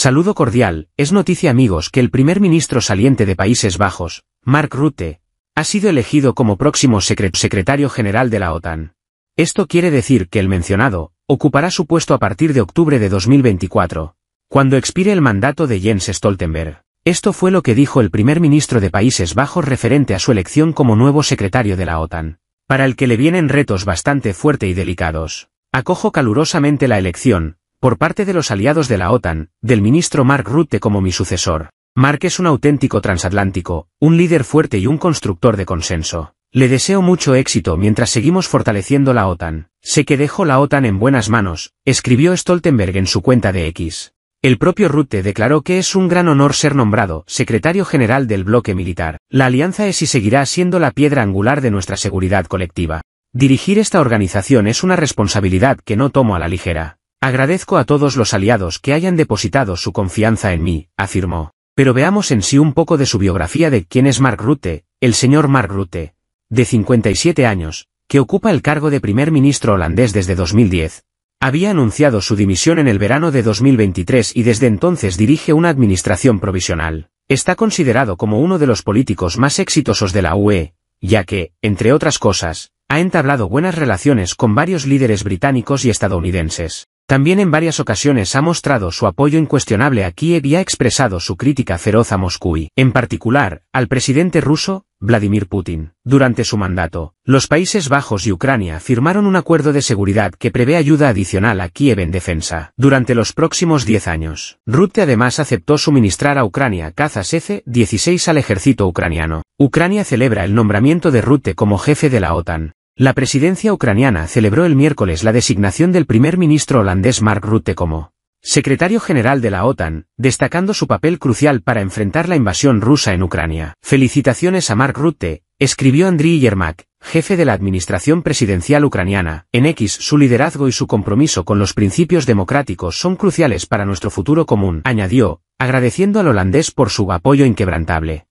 Saludo cordial, es noticia amigos que el primer ministro saliente de Países Bajos, Mark Rutte, ha sido elegido como próximo secretario general de la OTAN. Esto quiere decir que el mencionado, ocupará su puesto a partir de octubre de 2024, cuando expire el mandato de Jens Stoltenberg. Esto fue lo que dijo el primer ministro de Países Bajos referente a su elección como nuevo secretario de la OTAN, para el que le vienen retos bastante fuerte y delicados. Acojo calurosamente la elección, por parte de los aliados de la OTAN, del ministro Mark Rutte como mi sucesor. Mark es un auténtico transatlántico, un líder fuerte y un constructor de consenso. Le deseo mucho éxito mientras seguimos fortaleciendo la OTAN. Sé que dejo la OTAN en buenas manos, escribió Stoltenberg en su cuenta de X. El propio Rutte declaró que es un gran honor ser nombrado secretario general del bloque militar. La alianza es y seguirá siendo la piedra angular de nuestra seguridad colectiva. Dirigir esta organización es una responsabilidad que no tomo a la ligera. Agradezco a todos los aliados que hayan depositado su confianza en mí, afirmó. Pero veamos en sí un poco de su biografía de quién es Mark Rutte, el señor Mark Rutte, de 57 años, que ocupa el cargo de primer ministro holandés desde 2010. Había anunciado su dimisión en el verano de 2023 y desde entonces dirige una administración provisional. Está considerado como uno de los políticos más exitosos de la UE, ya que, entre otras cosas, ha entablado buenas relaciones con varios líderes británicos y estadounidenses. También en varias ocasiones ha mostrado su apoyo incuestionable a Kiev y ha expresado su crítica feroz a Moscú y, en particular, al presidente ruso, Vladimir Putin. Durante su mandato, los Países Bajos y Ucrania firmaron un acuerdo de seguridad que prevé ayuda adicional a Kiev en defensa durante los próximos 10 años. Rutte además aceptó suministrar a Ucrania cazas F-16 al ejército ucraniano. Ucrania celebra el nombramiento de Rutte como jefe de la OTAN, la presidencia ucraniana celebró el miércoles la designación del primer ministro holandés Mark Rutte como secretario general de la OTAN, destacando su papel crucial para enfrentar la invasión rusa en Ucrania. Felicitaciones a Mark Rutte, escribió Andriy Yermak, jefe de la administración presidencial ucraniana. En X su liderazgo y su compromiso con los principios democráticos son cruciales para nuestro futuro común, añadió, agradeciendo al holandés por su apoyo inquebrantable.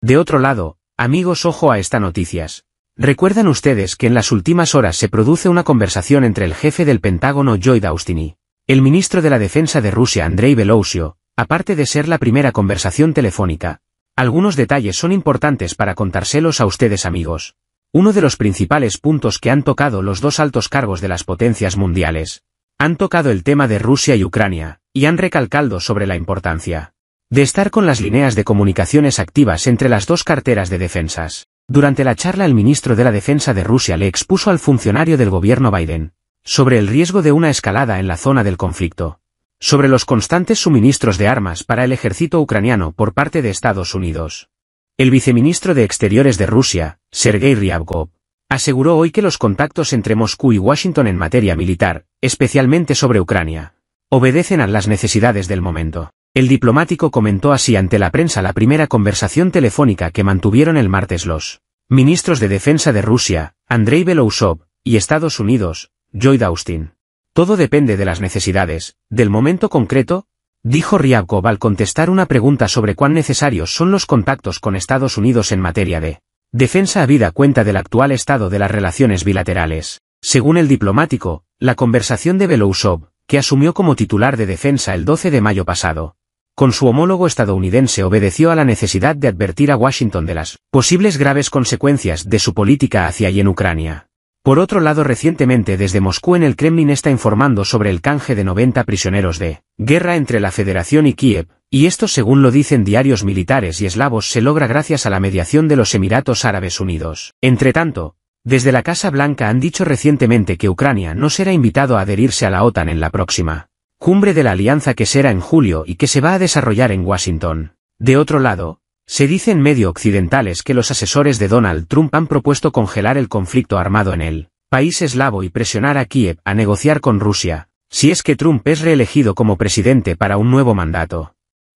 De otro lado, amigos ojo a estas noticias. Recuerdan ustedes que en las últimas horas se produce una conversación entre el jefe del Pentágono Lloyd Austin y el ministro de la Defensa de Rusia Andrei Belousio, aparte de ser la primera conversación telefónica. Algunos detalles son importantes para contárselos a ustedes amigos. Uno de los principales puntos que han tocado los dos altos cargos de las potencias mundiales. Han tocado el tema de Rusia y Ucrania, y han recalcado sobre la importancia de estar con las líneas de comunicaciones activas entre las dos carteras de defensas. Durante la charla el ministro de la Defensa de Rusia le expuso al funcionario del gobierno Biden sobre el riesgo de una escalada en la zona del conflicto, sobre los constantes suministros de armas para el ejército ucraniano por parte de Estados Unidos. El viceministro de Exteriores de Rusia, Sergei Ryabkov, aseguró hoy que los contactos entre Moscú y Washington en materia militar, especialmente sobre Ucrania, obedecen a las necesidades del momento. El diplomático comentó así ante la prensa la primera conversación telefónica que mantuvieron el martes los ministros de Defensa de Rusia, Andrei Belousov, y Estados Unidos, Lloyd Austin. Todo depende de las necesidades, del momento concreto, dijo Ryabkov al contestar una pregunta sobre cuán necesarios son los contactos con Estados Unidos en materia de defensa a vida cuenta del actual estado de las relaciones bilaterales. Según el diplomático, la conversación de Belousov, que asumió como titular de defensa el 12 de mayo pasado, con su homólogo estadounidense obedeció a la necesidad de advertir a Washington de las posibles graves consecuencias de su política hacia y en Ucrania. Por otro lado recientemente desde Moscú en el Kremlin está informando sobre el canje de 90 prisioneros de guerra entre la Federación y Kiev, y esto según lo dicen diarios militares y eslavos se logra gracias a la mediación de los Emiratos Árabes Unidos. Entretanto, desde la Casa Blanca han dicho recientemente que Ucrania no será invitado a adherirse a la OTAN en la próxima cumbre de la alianza que será en julio y que se va a desarrollar en Washington. De otro lado, se dice en medio occidentales que los asesores de Donald Trump han propuesto congelar el conflicto armado en el país eslavo y presionar a Kiev a negociar con Rusia, si es que Trump es reelegido como presidente para un nuevo mandato.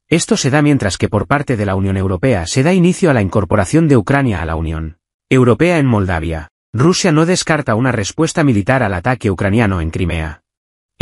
Esto se da mientras que por parte de la Unión Europea se da inicio a la incorporación de Ucrania a la Unión Europea en Moldavia. Rusia no descarta una respuesta militar al ataque ucraniano en Crimea.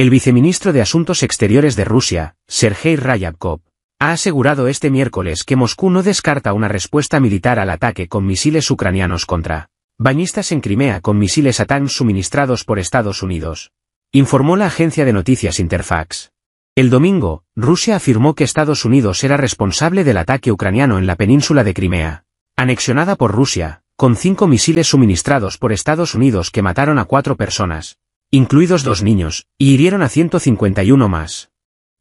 El viceministro de Asuntos Exteriores de Rusia, Sergei Ryabkov, ha asegurado este miércoles que Moscú no descarta una respuesta militar al ataque con misiles ucranianos contra bañistas en Crimea con misiles ATAN suministrados por Estados Unidos, informó la agencia de noticias Interfax. El domingo, Rusia afirmó que Estados Unidos era responsable del ataque ucraniano en la península de Crimea, anexionada por Rusia, con cinco misiles suministrados por Estados Unidos que mataron a cuatro personas, incluidos dos niños, y hirieron a 151 más.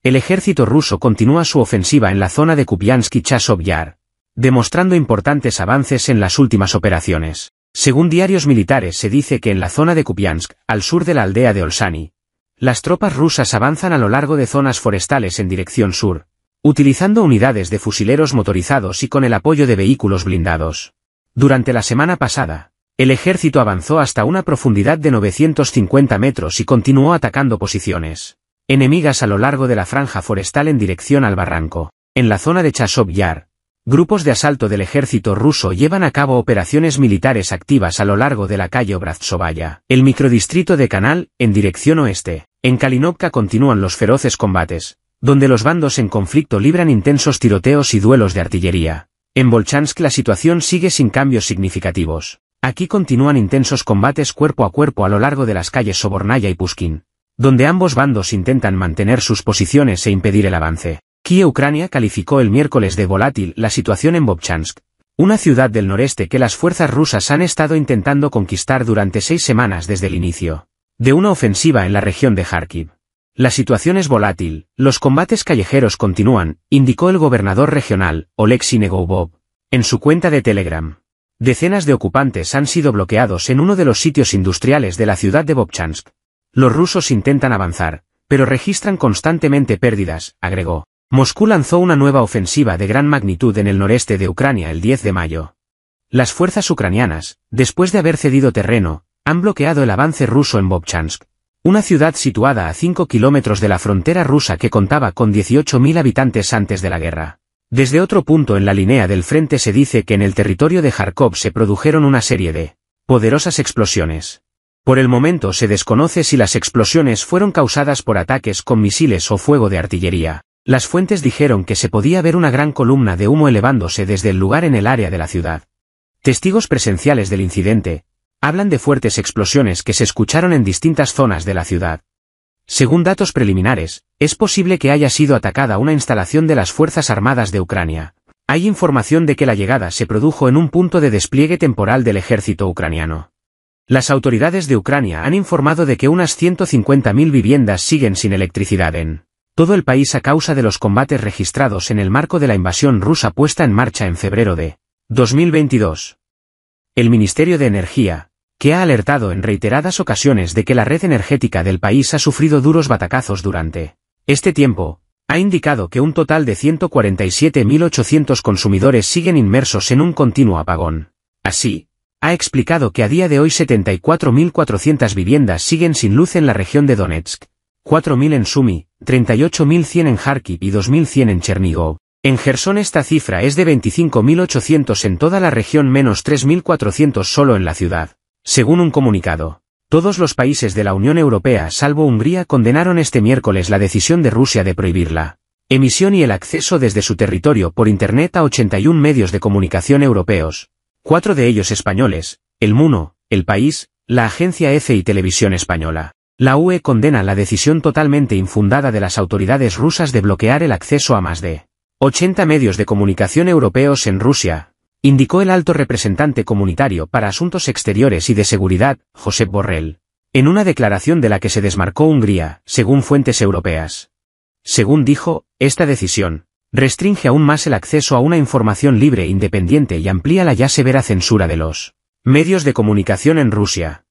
El ejército ruso continúa su ofensiva en la zona de Kupiansk y Chasov Yar, demostrando importantes avances en las últimas operaciones. Según diarios militares se dice que en la zona de Kupiansk, al sur de la aldea de Olsani, las tropas rusas avanzan a lo largo de zonas forestales en dirección sur, utilizando unidades de fusileros motorizados y con el apoyo de vehículos blindados. Durante la semana pasada, el ejército avanzó hasta una profundidad de 950 metros y continuó atacando posiciones enemigas a lo largo de la franja forestal en dirección al barranco. En la zona de Chasov Yar, grupos de asalto del ejército ruso llevan a cabo operaciones militares activas a lo largo de la calle Obrazsovaya. el microdistrito de Canal, en dirección oeste. En Kalinovka continúan los feroces combates, donde los bandos en conflicto libran intensos tiroteos y duelos de artillería. En Bolchansk la situación sigue sin cambios significativos. Aquí continúan intensos combates cuerpo a cuerpo a lo largo de las calles Sobornaya y Pushkin, donde ambos bandos intentan mantener sus posiciones e impedir el avance. Kiev Ucrania calificó el miércoles de volátil la situación en Bobchansk, una ciudad del noreste que las fuerzas rusas han estado intentando conquistar durante seis semanas desde el inicio de una ofensiva en la región de Kharkiv. La situación es volátil, los combates callejeros continúan, indicó el gobernador regional, Oleksiy Negoubov, en su cuenta de Telegram. Decenas de ocupantes han sido bloqueados en uno de los sitios industriales de la ciudad de Bobchansk. Los rusos intentan avanzar, pero registran constantemente pérdidas, agregó. Moscú lanzó una nueva ofensiva de gran magnitud en el noreste de Ucrania el 10 de mayo. Las fuerzas ucranianas, después de haber cedido terreno, han bloqueado el avance ruso en Bobchansk, una ciudad situada a 5 kilómetros de la frontera rusa que contaba con 18.000 habitantes antes de la guerra. Desde otro punto en la línea del frente se dice que en el territorio de Kharkov se produjeron una serie de poderosas explosiones. Por el momento se desconoce si las explosiones fueron causadas por ataques con misiles o fuego de artillería. Las fuentes dijeron que se podía ver una gran columna de humo elevándose desde el lugar en el área de la ciudad. Testigos presenciales del incidente, hablan de fuertes explosiones que se escucharon en distintas zonas de la ciudad. Según datos preliminares, es posible que haya sido atacada una instalación de las Fuerzas Armadas de Ucrania. Hay información de que la llegada se produjo en un punto de despliegue temporal del ejército ucraniano. Las autoridades de Ucrania han informado de que unas 150.000 viviendas siguen sin electricidad en todo el país a causa de los combates registrados en el marco de la invasión rusa puesta en marcha en febrero de 2022. El Ministerio de Energía, que ha alertado en reiteradas ocasiones de que la red energética del país ha sufrido duros batacazos durante este tiempo, ha indicado que un total de 147.800 consumidores siguen inmersos en un continuo apagón. Así, ha explicado que a día de hoy 74.400 viviendas siguen sin luz en la región de Donetsk, 4.000 en Sumi, 38.100 en Kharkiv y 2.100 en Chernigov. En Gerson esta cifra es de 25.800 en toda la región menos 3.400 solo en la ciudad. Según un comunicado, todos los países de la Unión Europea salvo Hungría condenaron este miércoles la decisión de Rusia de prohibir la emisión y el acceso desde su territorio por Internet a 81 medios de comunicación europeos, cuatro de ellos españoles, El Muno, El País, la agencia EFE y Televisión Española. La UE condena la decisión totalmente infundada de las autoridades rusas de bloquear el acceso a más de 80 medios de comunicación europeos en Rusia, indicó el alto representante comunitario para Asuntos Exteriores y de Seguridad, Josep Borrell, en una declaración de la que se desmarcó Hungría, según fuentes europeas. Según dijo, esta decisión restringe aún más el acceso a una información libre e independiente y amplía la ya severa censura de los medios de comunicación en Rusia.